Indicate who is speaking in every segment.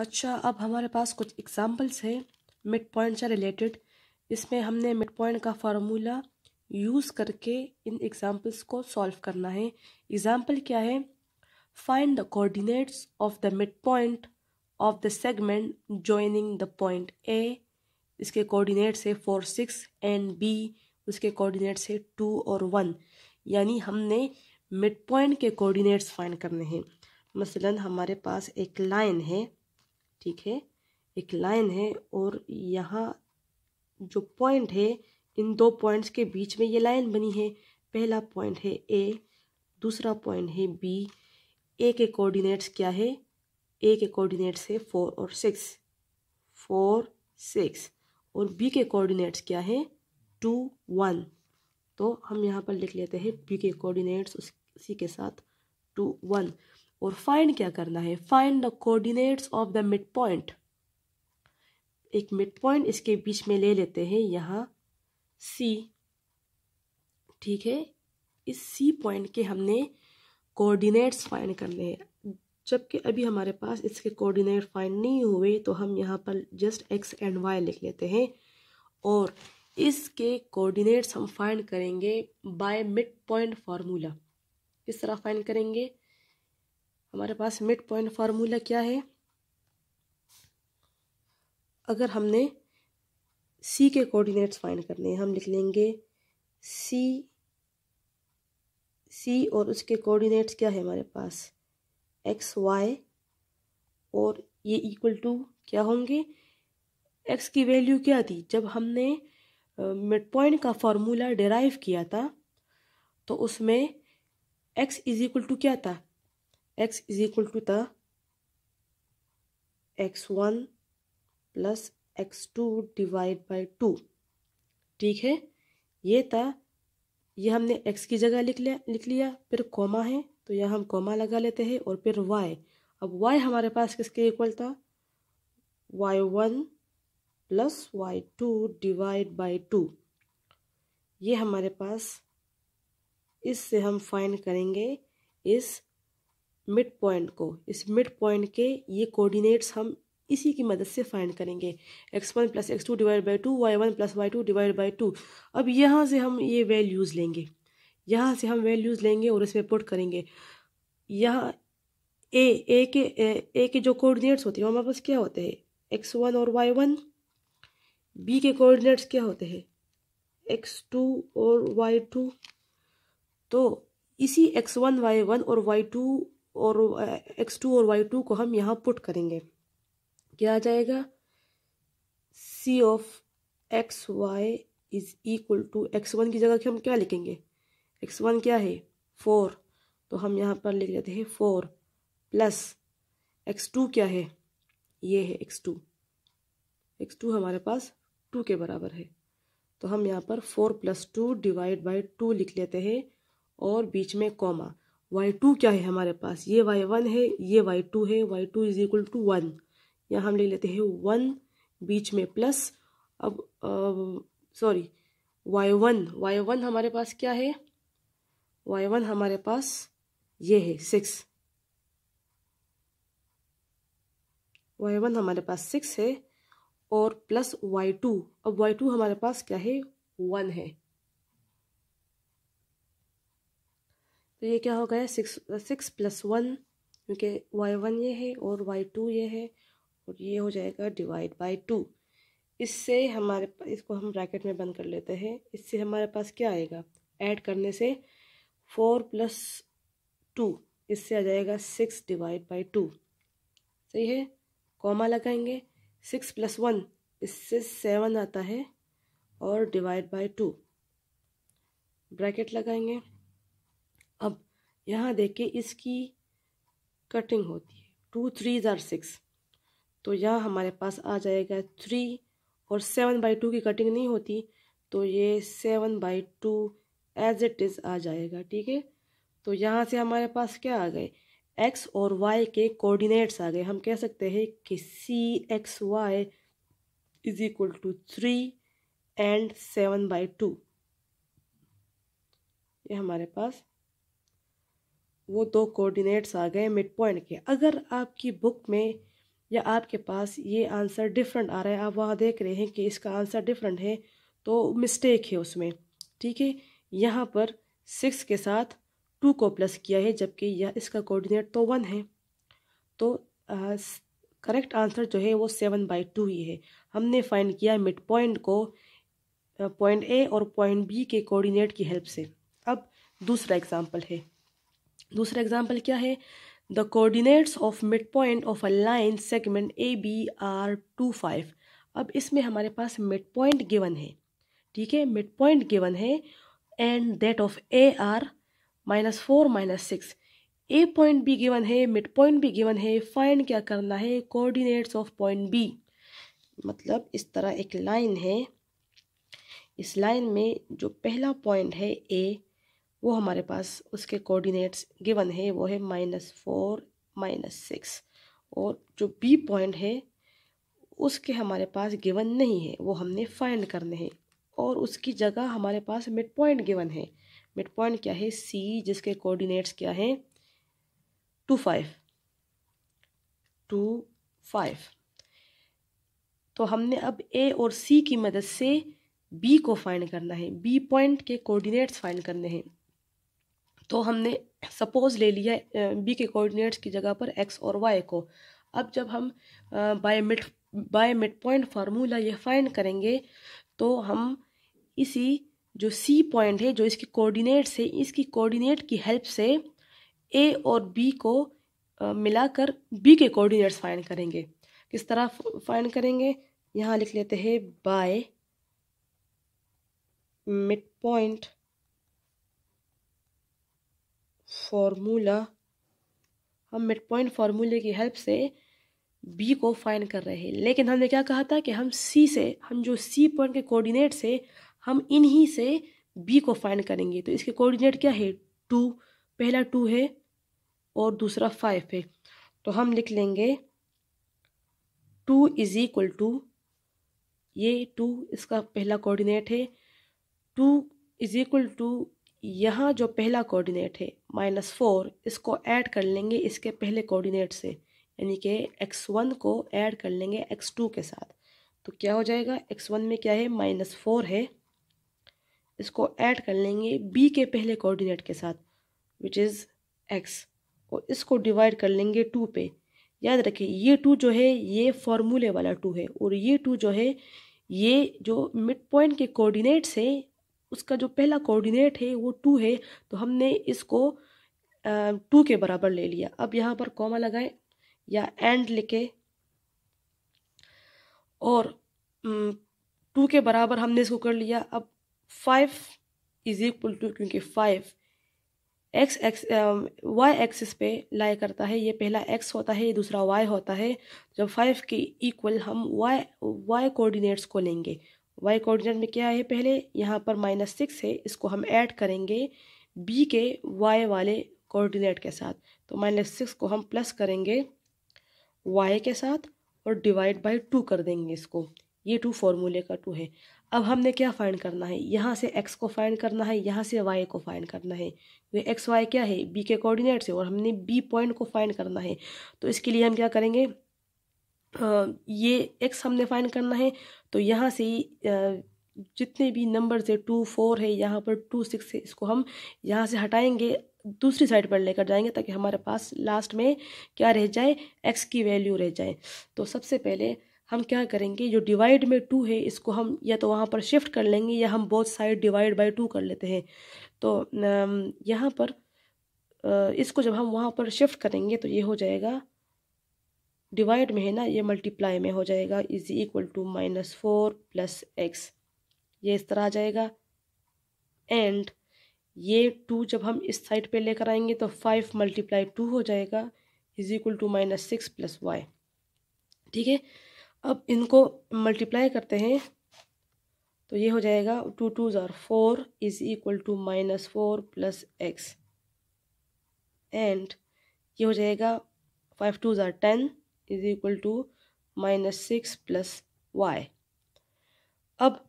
Speaker 1: अच्छा अब हमारे पास कुछ एग्जांपल्स हैं मिड पॉइंट से रिलेटेड इसमें हमने मिड पॉइंट का फार्मूला यूज़ करके इन एग्जांपल्स को सॉल्व करना है एग्जांपल क्या है find the coordinates of the mid point of the segment joining the point A इसके कोऑर्डिनेट्स है फोर सिक्स एंड बी उसके कोऑर्डिनेट्स है टू और वन यानी हमने मिड पॉइंट के कोऑर्डिनेट्स फाइंड करने हैं मसलन हमारे पास एक लाइन है ठीक है एक लाइन है और यहाँ जो पॉइंट है इन दो पॉइंट्स के बीच में ये लाइन बनी है पहला पॉइंट है ए दूसरा पॉइंट है बी ए के कोऑर्डिनेट्स क्या है ए के कोऑर्डिनेट्स है फोर और सिक्स फोर सिक्स और बी के कोऑर्डिनेट्स क्या है टू वन तो हम यहाँ पर लिख लेते हैं बी के कोऑर्डिनेट्स उसी के साथ टू वन और फाइंड क्या करना है find the coordinates of the mid point एक मिड पॉइंट इसके बीच में ले लेते हैं यहाँ सी ठीक है इस सी पॉइंट के हमने कोऑर्डिनेट्स फाइंड करने हैं जबकि अभी हमारे पास इसके कोऑर्डिनेट फाइंड नहीं हुए तो हम यहाँ पर जस्ट एक्स एंड वाई लिख लेते हैं और इसके कोऑर्डिनेट्स हम फाइंड करेंगे बाय मिड पॉइंट फार्मूला किस तरह फाइंड करेंगे हमारे पास मिड पॉइंट फार्मूला क्या है अगर हमने सी के कोऑर्डिनेट्स फाइंड करने हैं हम लिख लेंगे सी सी और उसके कोऑर्डिनेट्स क्या है हमारे पास एक्स वाई और ये इक्वल टू क्या होंगे एक्स की वैल्यू क्या थी जब हमने मिड पॉइंट का फार्मूला डेराइव किया था तो उसमें एक्स इज इक्वल टू क्या था x is equal to the x1 plus X two divide by two ठीक है ये था ये हमने एक्स की जगह लिख लिया लिख लिया फिर कोमा है तो यहाँ हम कोमा लगा लेते हैं और फिर वाई अब वाई हमारे पास किसके इक्वल था Y one plus Y two divide by two ये हमारे पास इससे हम फाइंड करेंगे इस मिड पॉइंट को इस मिड पॉइंट के ये कोऑर्डिनेट्स हम इसी की मदद से फाइंड करेंगे X one plus X two divide by two Y one plus Y two divide by two अब यहाँ से हम ये वैल्यूज़ लेंगे यहाँ से हम वैल्यूज़ लेंगे और इसमें पुट करेंगे यहाँ ए ए के ए, ए के जो कोऑर्डिनेट्स होते हैं हमारे पास क्या होते हैं एक्स वन और वाई वन बी के कोऑर्डिनेट्स क्या होते हैं एक्स टू और वाई टू तो इसी एक्स वन वाई वन और वाई टू और एक्स टू और वाई टू को हम यहाँ पुट करेंगे क्या आ जाएगा C of X Y is equal to X one की जगह के हम क्या लिखेंगे एक्स वन क्या है फोर तो हम यहाँ पर लिख लेते हैं फोर प्लस एक्स टू क्या है ये है एक्स टू एक्स टू हमारे पास टू के बराबर है तो हम यहाँ पर four plus two divide by two लिख लेते हैं और बीच में कॉमा वाई टू क्या है हमारे पास ये वाई वन है ये वाई टू है Y two is equal to one यहाँ हम ले लेते हैं वन बीच में प्लस अब sorry Y one Y one हमारे पास क्या है वाई वन हमारे पास ये है सिक्स वाई वन हमारे पास सिक्स है और प्लस वाई टू अब वाई टू हमारे पास क्या है वन है तो ये क्या हो गया सिक्स सिक्स प्लस वन क्योंकि वाई वन ये है और वाई टू ये है और ये हो जाएगा डिवाइड बाई टू इससे हमारे इसको हम ब्रैकेट में बंद कर लेते हैं इससे हमारे पास क्या आएगा ऐड करने से फोर प्लस टू इससे आ जाएगा सिक्स डिवाइड बाई टू सही है कॉमा लगाएंगे सिक्स प्लस वन इससे सेवन आता है और डिवाइड बाई टू ब्रैकेट लगाएंगे यहाँ देखिए इसकी कटिंग होती है टू थ्री ज़ार सिक्स तो यह हमारे पास आ जाएगा थ्री और सेवन बाई टू की कटिंग नहीं होती तो ये seven by two as it is आ जाएगा ठीक है तो यहाँ से हमारे पास क्या आ गए एक्स और वाई के कोऑर्डिनेट्स आ गए हम कह सकते हैं कि C X Y is equal to three and seven by two ये हमारे पास वो दो कोऑर्डिनेट्स आ गए मिड पॉइंट के अगर आपकी बुक में या आपके पास ये आंसर डिफरेंट आ रहा है आप वहाँ देख रहे हैं कि इसका आंसर डिफरेंट है तो मिस्टेक है उसमें ठीक है यहाँ पर सिक्स के साथ टू को प्लस किया है जबकि यह इसका कोऑर्डिनेट तो वन है तो करेक्ट आंसर जो है वो सेवन बाई टू ही है हमने फाइंड किया मिड पॉइंट को पॉइंट ए और पॉइंट बी के कोऑर्डिनेट की हेल्प से अब दूसरा एग्जांपल है दूसरा एग्जाम्पल क्या है the coordinates of mid point of a line segment A B are two five अब इसमें हमारे पास मिड पॉइंट गिवन है ठीक है मिड पॉइंट गिवन है and that of A are minus four minus six A point भी given है मिड पॉइंट भी गिवन है फाइंड क्या करना है कोऑर्डिनेट्स ऑफ पॉइंट बी मतलब इस तरह एक लाइन है इस लाइन में जो पहला पॉइंट है ए वो हमारे पास उसके कोऑर्डिनेट्स गिवन है वो है माइनस फोर माइनस सिक्स और जो बी पॉइंट है उसके हमारे पास गिवन नहीं है वो हमने फाइंड करने हैं और उसकी जगह हमारे पास मिड पॉइंट गिवन है मिड पॉइंट क्या है सी जिसके कोऑर्डिनेट्स क्या हैं टू फाइव टू फाइव तो हमने अब ए और सी की मदद से बी को फाइंड करना है बी पॉइंट के कोऑर्डिनेट्स फाइंड करने हैं तो हमने सपोज़ ले लिया बी के कोऑर्डिनेट्स की जगह पर एक्स और वाई को अब जब हम by mid by mid point formula ये फाइंड करेंगे तो हम इसी जो सी पॉइंट है जो इसकी कोऑर्डिनेट से इसकी कोऑर्डिनेट की हेल्प से ए और बी को मिलाकर बी के कोऑर्डिनेट्स फाइंड करेंगे किस तरह फाइंड करेंगे यहाँ लिख लेते हैं बाय मिड पॉइंट फार्मूला हम मिड पॉइंट फार्मूले की हेल्प से बी को फाइंड कर रहे हैं लेकिन हमने क्या कहा था कि हम सी से हम जो सी पॉइंट के कोऑर्डिनेट से हम इन्हीं से बी को फाइंड करेंगे तो इसके कोऑर्डिनेट क्या है टू पहला टू है और दूसरा फाइव है तो हम लिख लेंगे टू इज़ इक्वल टू ये टू इसका पहला कोऑर्डिनेट है टू इज़ इक्वल टू यहाँ जो पहला कोऑर्डिनेट है माइनस फोर इसको ऐड कर लेंगे इसके पहले कोऑर्डिनेट से यानी कि एक्स वन को ऐड कर लेंगे एक्स टू के साथ तो क्या हो जाएगा एक्स वन में क्या है माइनस फोर है इसको ऐड कर लेंगे बी के पहले कोऑर्डिनेट के साथ विच इज़ एक्स और इसको डिवाइड कर लेंगे टू पे याद रखिए ये टू जो है ये फॉर्मूले वाला टू है और ये टू जो है ये जो मिड पॉइंट के कोऑर्डिनेट से उसका जो पहला कोऑर्डिनेट है वो टू है तो हमने इसको टू के बराबर ले लिया अब यहाँ पर कॉमा लगाए या एंड लिखे और टू के बराबर हमने इसको कर लिया अब फाइव इज इक्वल टू क्योंकि five X X Y axis पे लाई करता है ये पहला एक्स होता है ये दूसरा वाई होता है जब फाइव के इक्वल हम वाई वाई कोऑर्डिनेट्स को लेंगे वाई कोऑर्डिनेट में क्या है पहले यहाँ पर माइनस सिक्स है इसको हम ऐड करेंगे बी के वाई वाले कोऑर्डिनेट के साथ तो माइनस सिक्स को हम प्लस करेंगे वाई के साथ और डिवाइड बाय टू कर देंगे इसको ये टू फॉर्मूले का टू है अब हमने क्या फाइंड करना है यहाँ से एक्स को फाइंड करना है यहाँ से वाई को फाइंड करना है वे एक्स वाई क्या है बी के कोऑर्डिनेट से और हमने बी पॉइंट को फाइंड करना है तो इसके लिए हम क्या करेंगे ये एक्स हमने फाइन करना है तो यहाँ से जितने भी नंबर से टू फोर है यहाँ पर टू सिक्स है इसको हम यहाँ से हटाएंगे दूसरी साइड पर लेकर जाएंगे ताकि हमारे पास लास्ट में क्या रह जाए एक्स की वैल्यू रह जाए तो सबसे पहले हम क्या करेंगे जो डिवाइड में टू है इसको हम या तो वहाँ पर शिफ्ट कर लेंगे या हम both side divide by two कर लेते हैं तो यहाँ पर इसको जब हम वहाँ पर शिफ्ट करेंगे तो ये हो जाएगा डिवाइड में है ना ये मल्टीप्लाई में हो जाएगा is equal to minus four plus X ये इस तरह आ जाएगा एंड ये टू जब हम इस साइड पे लेकर आएंगे तो फाइव मल्टीप्लाई टू हो जाएगा is equal to minus six plus Y ठीक है अब इनको मल्टीप्लाई करते हैं तो ये हो जाएगा टू टू ज़ार four is equal to minus four plus X and ये हो जाएगा फाइव टू ज़ार ten is equal to minus six plus Y अब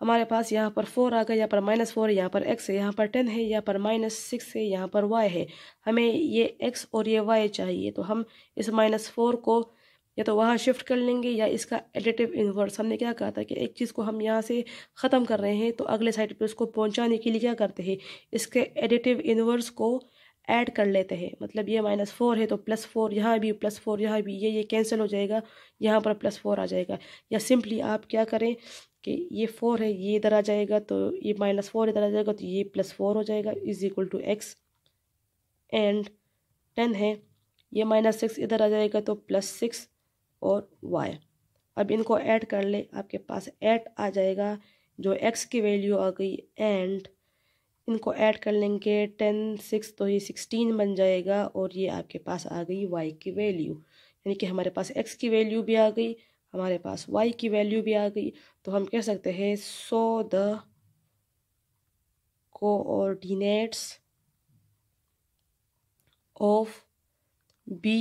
Speaker 1: हमारे पास यहाँ पर फोर आ गया यहाँ पर माइनस फोर यहाँ पर एक्स है यहाँ पर टेन है यहाँ पर माइनस सिक्स है यहाँ पर वाई है हमें ये एक्स और ये वाई चाहिए तो हम इस माइनस फोर को या तो वहाँ शिफ्ट कर लेंगे या इसका एडिटिव इन्वर्स हमने क्या कहा था कि एक चीज़ को हम यहाँ से ख़त्म कर रहे हैं तो अगले साइड पर उसको पहुँचाने के लिए क्या करते हैं इसके एडिटिव इन्वर्स को ऐड कर लेते हैं मतलब ये माइनस फोर है तो प्लस फोर यहाँ भी प्लस फोर यहाँ भी ये ये कैंसिल हो जाएगा यहाँ पर प्लस फोर आ जाएगा या सिंपली आप क्या करें कि ये फोर है ये इधर आ जाएगा तो ये माइनस फोर इधर आ जाएगा तो ये प्लस फोर हो जाएगा is equal to X and ten है ये माइनस सिक्स इधर आ जाएगा तो प्लस सिक्स और वाई अब इनको ऐड कर ले आपके पास एट आ जाएगा जो एक्स की वैल्यू आ गई एंड इनको ऐड कर लेंगे टेन सिक्स तो ये सिक्सटीन बन जाएगा और ये आपके पास आ गई वाई की वैल्यू यानी कि हमारे पास एक्स की वैल्यू भी आ गई हमारे पास वाई की वैल्यू भी आ गई तो हम कह सकते हैं so the coordinates of B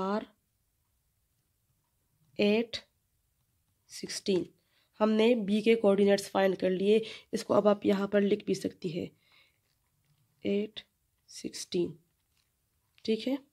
Speaker 1: are eight sixteen हमने बी के कोऑर्डिनेट्स फाइंड कर लिए इसको अब आप यहाँ पर लिख भी सकती है एट सिक्सटीन ठीक है